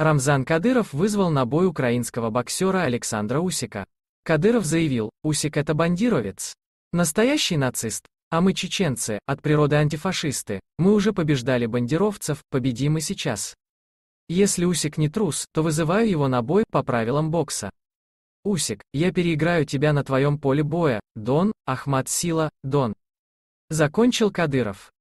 Рамзан Кадыров вызвал на бой украинского боксера Александра Усика. Кадыров заявил, Усик это бандировец. Настоящий нацист. А мы чеченцы, от природы антифашисты. Мы уже побеждали бандировцев, победим и сейчас. Если Усик не трус, то вызываю его на бой по правилам бокса. Усик, я переиграю тебя на твоем поле боя, Дон, Ахмат Сила, Дон. Закончил Кадыров.